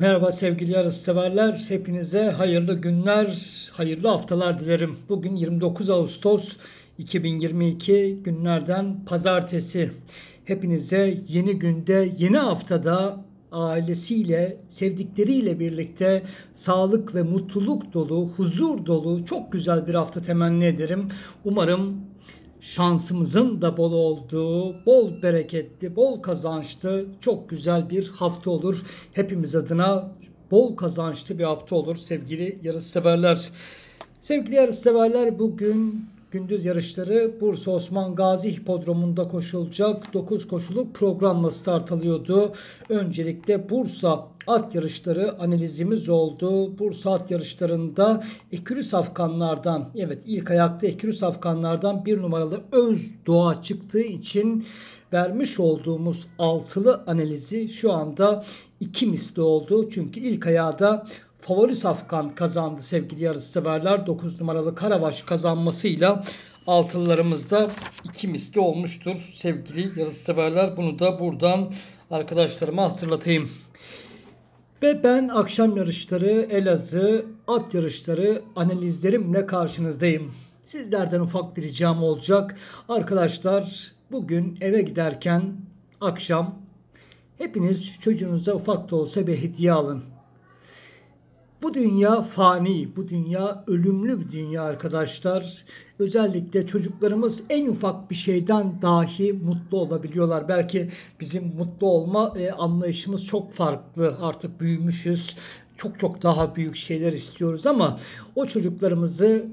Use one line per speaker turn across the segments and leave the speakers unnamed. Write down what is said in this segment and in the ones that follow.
Merhaba sevgili yarış severler. Hepinize hayırlı günler, hayırlı haftalar dilerim. Bugün 29 Ağustos 2022 günlerden pazartesi. Hepinize yeni günde, yeni haftada ailesiyle, sevdikleriyle birlikte sağlık ve mutluluk dolu, huzur dolu çok güzel bir hafta temenni ederim. Umarım şansımızın da bol olduğu, bol bereketli, bol kazançlı çok güzel bir hafta olur. Hepimiz adına bol kazançlı bir hafta olur sevgili severler. Sevgili severler bugün Gündüz yarışları Bursa Osman Gazi Hipodromu'nda koşulacak 9 koşuluk programla start alıyordu. Öncelikle Bursa at yarışları analizimiz oldu. Bursa at yarışlarında Ekürüs Afganlardan evet ilk ayakta Ekürüs Afganlardan bir numaralı Öz Doğa çıktığı için vermiş olduğumuz altılı analizi şu anda iki misli oldu. Çünkü ilk ayağı da favori safkan kazandı sevgili yarış severler. 9 numaralı Karavaş kazanmasıyla altınlarımızda iki misli olmuştur sevgili yarış severler. Bunu da buradan arkadaşlarıma hatırlatayım. Ve ben akşam yarışları, Elazığ, at yarışları analizlerimle karşınızdayım. Sizlerden ufak bir ricam olacak. Arkadaşlar bugün eve giderken akşam hepiniz çocuğunuza ufak da olsa bir hediye alın. Bu dünya fani, bu dünya ölümlü bir dünya arkadaşlar. Özellikle çocuklarımız en ufak bir şeyden dahi mutlu olabiliyorlar. Belki bizim mutlu olma e, anlayışımız çok farklı. Artık büyümüşüz. Çok çok daha büyük şeyler istiyoruz ama o çocuklarımızı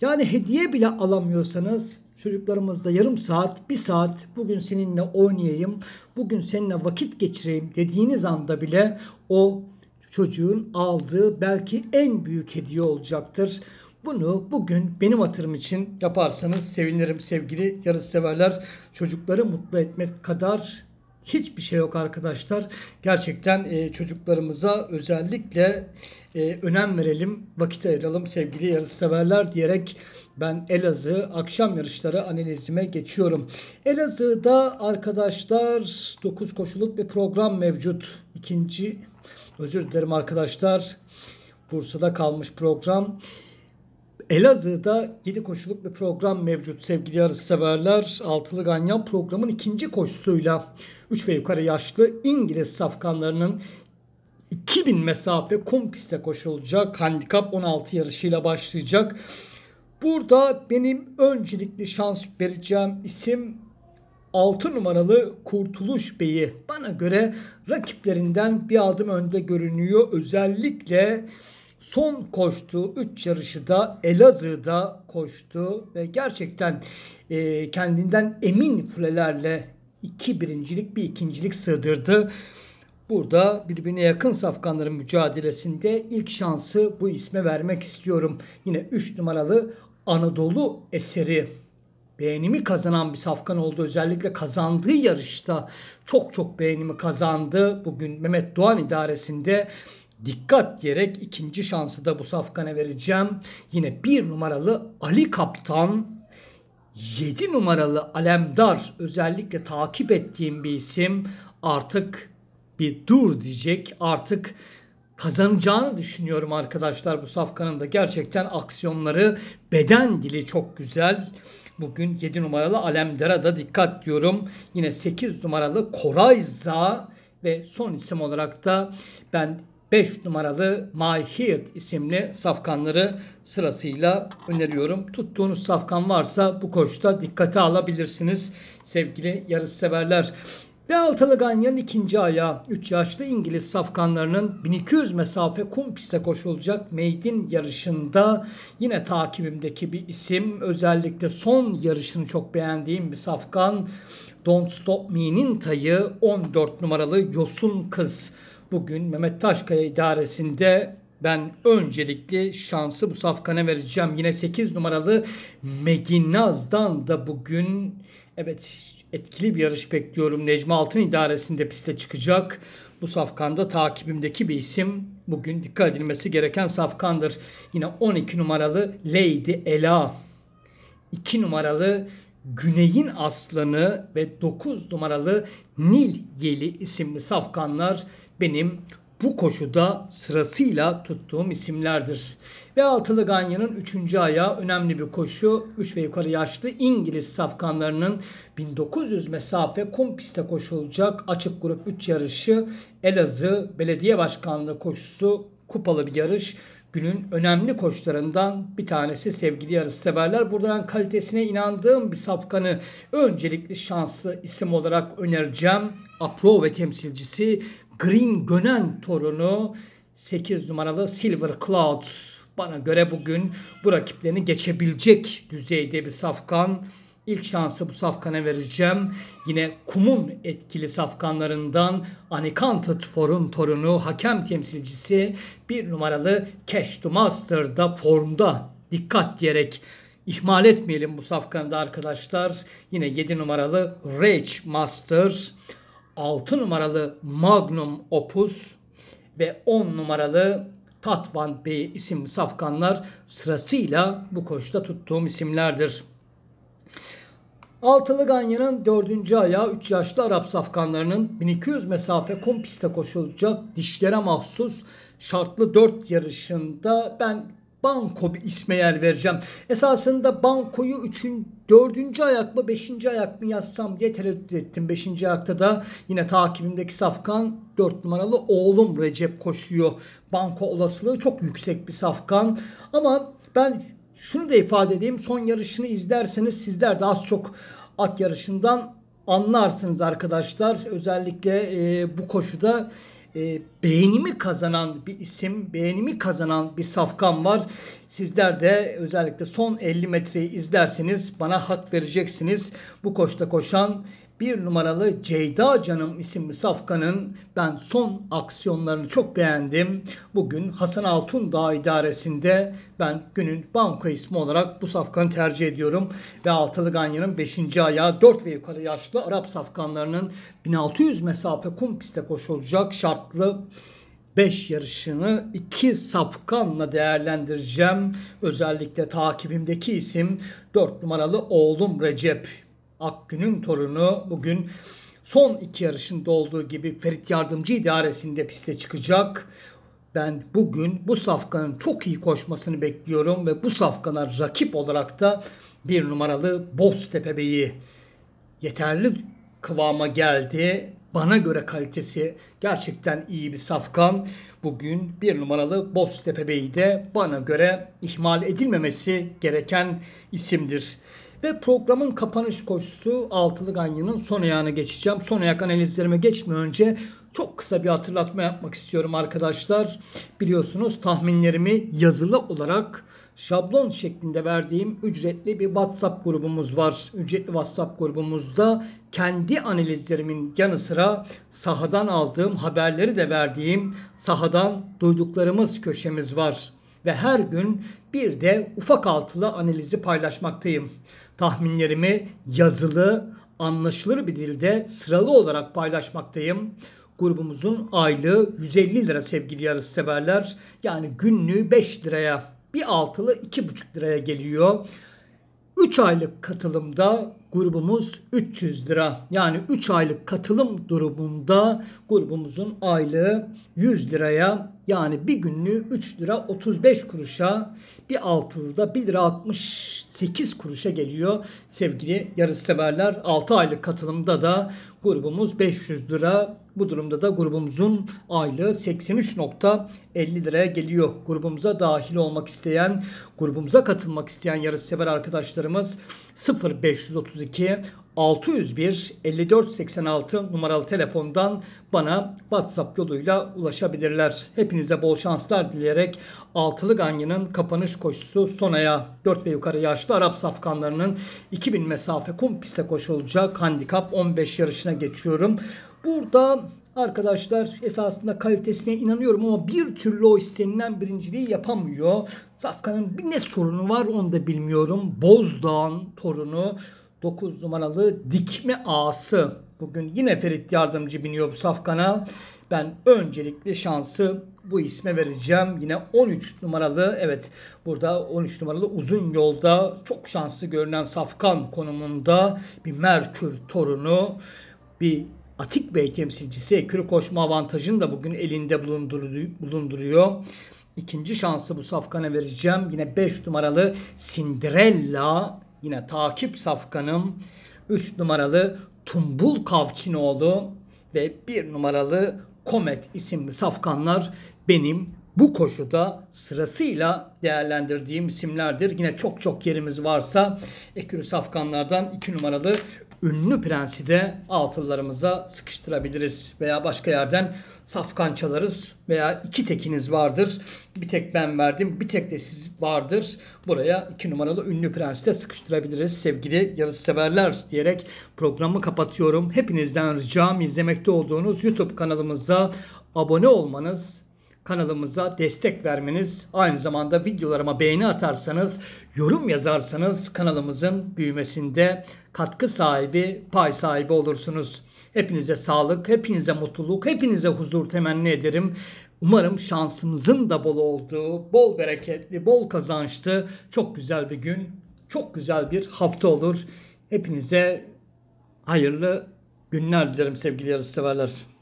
yani hediye bile alamıyorsanız çocuklarımızla yarım saat, bir saat bugün seninle oynayayım, bugün seninle vakit geçireyim dediğiniz anda bile o çocuğun aldığı belki en büyük hediye olacaktır. Bunu bugün benim hatırım için yaparsanız sevinirim sevgili yarış severler. Çocukları mutlu etmek kadar hiçbir şey yok arkadaşlar. Gerçekten e, çocuklarımıza özellikle e, önem verelim, vakit ayıralım sevgili yarış severler diyerek ben Elazığ akşam yarışları analizime geçiyorum. Elazığ'da arkadaşlar 9 koşuluk bir program mevcut. İkinci Özür dilerim arkadaşlar. Bursa'da kalmış program. Elazığ'da 7 koşuluk bir program mevcut sevgili yarış severler Altılı Ganyan programın ikinci koşusuyla 3 ve yukarı yaşlı İngiliz safkanlarının 2000 mesafe kompiste koşulacak. Handikap 16 yarışıyla başlayacak. Burada benim öncelikli şans vereceğim isim 6 numaralı Kurtuluş Bey'i bana göre rakiplerinden bir adım önde görünüyor. Özellikle son koştu 3 yarışı da Elazığ'da koştu ve gerçekten e, kendinden emin fulelerle iki birincilik bir ikincilik sığdırdı. Burada birbirine yakın safkanların mücadelesinde ilk şansı bu isme vermek istiyorum. Yine 3 numaralı Anadolu eseri beğenimi kazanan bir safkan oldu. Özellikle kazandığı yarışta çok çok beğenimi kazandı. Bugün Mehmet Doğan idaresinde dikkat gerek ikinci şansı da bu safkana vereceğim. Yine bir numaralı Ali Kaptan 7 numaralı Alemdar özellikle takip ettiğim bir isim artık bir dur diyecek. Artık kazanacağını düşünüyorum arkadaşlar bu safkanın da gerçekten aksiyonları beden dili çok güzel. Bugün 7 numaralı Alemdera'da dikkat diyorum. Yine 8 numaralı Korayza ve son isim olarak da ben 5 numaralı Mahir isimli safkanları sırasıyla öneriyorum. Tuttuğunuz safkan varsa bu koşta dikkate alabilirsiniz sevgili yarış severler. Ve altılı Ganyan ikinci ayağı 3 yaşlı İngiliz safkanlarının 1200 mesafe kum piste koşulacak meydin yarışında yine takibimdeki bir isim. Özellikle son yarışını çok beğendiğim bir safkan Don't Stop Me'nin tayı 14 numaralı Yosun Kız. Bugün Mehmet Taşkaya idaresinde ben öncelikli şansı bu safkana vereceğim. Yine 8 numaralı Meginaz'dan da bugün evet Etkili bir yarış bekliyorum. Necmi Altın idaresinde piste çıkacak. Bu safkanda takibimdeki bir isim bugün dikkat edilmesi gereken safkandır. Yine 12 numaralı Lady Ela. 2 numaralı Güney'in Aslanı ve 9 numaralı Nil Yeli isimli safkanlar benim bu koşuda sırasıyla tuttuğum isimlerdir. Ve Altılı Ganya'nın 3. ayağı önemli bir koşu. 3 ve yukarı yaşlı İngiliz safkanlarının 1900 mesafe kum pistte koşulacak açık grup 3 yarışı Elazığ Belediye Başkanlığı koşusu kupalı bir yarış günün önemli koçlarından bir tanesi sevgili yarışseverler. Buradan kalitesine inandığım bir sapkanı öncelikli şanslı isim olarak önereceğim. Apro ve temsilcisi Green Gönen torunu 8 numaralı Silver Cloud bana göre bugün bu rakiplerini geçebilecek düzeyde bir safkan. İlk şansı bu safkana vereceğim. Yine kumun etkili safkanlarından Anikantat For'un torunu hakem temsilcisi bir numaralı Cash to Master'da formda dikkat diyerek ihmal etmeyelim bu safkanı da arkadaşlar. Yine 7 numaralı Rage Master 6 numaralı Magnum Opus ve 10 numaralı Tatvan Bey isim safkanlar sırasıyla bu koşuda tuttuğum isimlerdir. Altılı Ganya'nın dördüncü ayağı 3 yaşlı Arap safkanlarının 1200 mesafe kum piste koşulacak dişlere mahsus şartlı 4 yarışında ben banko bir isme yer vereceğim. Esasında bankoyu 3. 4. ayak mı 5. ayak mı yazsam diye tereddüt ettim. 5. ayakta da yine takibimdeki safkan 4 numaralı oğlum Recep koşuyor. Banko olasılığı çok yüksek bir safkan. Ama ben şunu da ifade edeyim. Son yarışını izlerseniz sizler de az çok at yarışından anlarsınız arkadaşlar. Özellikle e, bu koşuda e, beğenimi kazanan bir isim, beğenimi kazanan bir safkan var. Sizler de özellikle son 50 metreyi izlerseniz bana hak vereceksiniz. Bu koşta koşan bir numaralı Ceyda Canım isimli safkanın ben son aksiyonlarını çok beğendim. Bugün Hasan Altun Dağ idaresinde ben günün banka ismi olarak bu safkanı tercih ediyorum. Ve Altılı Ganyan'ın 5. ayağı 4 ve yukarı yaşlı Arap safkanlarının 1600 mesafe kum piste koşulacak şartlı 5 yarışını 2 sapkanla değerlendireceğim. Özellikle takibimdeki isim 4 numaralı oğlum Recep. Akgün'ün torunu bugün son iki yarışında olduğu gibi Ferit Yardımcı idaresinde piste çıkacak. Ben bugün bu safkanın çok iyi koşmasını bekliyorum ve bu safkana rakip olarak da bir numaralı Boztepe Bey'i yeterli kıvama geldi. Bana göre kalitesi gerçekten iyi bir safkan. Bugün bir numaralı Boztepe Bey'i de bana göre ihmal edilmemesi gereken isimdir. Ve programın kapanış koşusu altılı ganyanın son ayağına geçeceğim. Son ayak analizlerime geçmeden önce çok kısa bir hatırlatma yapmak istiyorum arkadaşlar. Biliyorsunuz tahminlerimi yazılı olarak şablon şeklinde verdiğim ücretli bir WhatsApp grubumuz var. Ücretli WhatsApp grubumuzda kendi analizlerimin yanı sıra sahadan aldığım haberleri de verdiğim sahadan duyduklarımız köşemiz var ve her gün bir de ufak altılı analizi paylaşmaktayım. Tahminlerimi yazılı, anlaşılır bir dilde sıralı olarak paylaşmaktayım. Grubumuzun aylığı 150 lira sevgili yarısı severler. Yani günlüğü 5 liraya, bir altılı 2,5 liraya geliyor. 3 aylık katılımda grubumuz 300 lira. Yani 3 aylık katılım durumunda grubumuzun aylığı 100 liraya yani bir günlüğü 3 lira 35 kuruşa bir altılıda 1 lira 68 kuruşa geliyor sevgili yarışseverler. 6 aylık katılımda da grubumuz 500 lira bu durumda da grubumuzun aylığı 83.50 liraya geliyor. Grubumuza dahil olmak isteyen, grubumuza katılmak isteyen yarışsever arkadaşlarımız 0530 532 601 5486 numaralı telefondan bana WhatsApp yoluyla ulaşabilirler. Hepinize bol şanslar dileyerek Altılı Ganyan'ın kapanış koşusu sonaya 4 ve yukarı yaşlı Arap safkanlarının 2000 mesafe kum piste koşulacak handikap 15 yarışına geçiyorum. Burada arkadaşlar esasında kalitesine inanıyorum ama bir türlü o istenilen birinciliği yapamıyor. Safkan'ın bir ne sorunu var onu da bilmiyorum. Bozdağ'ın torunu 9 numaralı dikme ağası. Bugün yine Ferit Yardımcı biniyor bu safkana. Ben öncelikli şansı bu isme vereceğim. Yine 13 numaralı evet burada 13 numaralı uzun yolda çok şanslı görünen safkan konumunda bir Merkür torunu bir Atik Bey temsilcisi ekürü koşma avantajını da bugün elinde bulunduruyor. İkinci şansı bu safkana vereceğim. Yine 5 numaralı Cinderella yine takip safkanım 3 numaralı Tumbul Kavçinoğlu ve 1 numaralı Komet isimli safkanlar benim bu koşuda sırasıyla değerlendirdiğim isimlerdir. Yine çok çok yerimiz varsa Ekürü Safkanlardan 2 numaralı ünlü prensi de altınlarımıza sıkıştırabiliriz veya başka yerden safkan çalarız veya iki tekiniz vardır. Bir tek ben verdim, bir tek de siz vardır. Buraya iki numaralı ünlü prensi de sıkıştırabiliriz sevgili yarışseverler diyerek programı kapatıyorum. Hepinizden ricam izlemekte olduğunuz YouTube kanalımıza abone olmanız kanalımıza destek vermeniz, aynı zamanda videolarıma beğeni atarsanız, yorum yazarsanız kanalımızın büyümesinde katkı sahibi, pay sahibi olursunuz. Hepinize sağlık, hepinize mutluluk, hepinize huzur temenni ederim. Umarım şansımızın da bol olduğu, bol bereketli, bol kazançlı, çok güzel bir gün, çok güzel bir hafta olur. Hepinize hayırlı günler dilerim sevgili yarışseverler.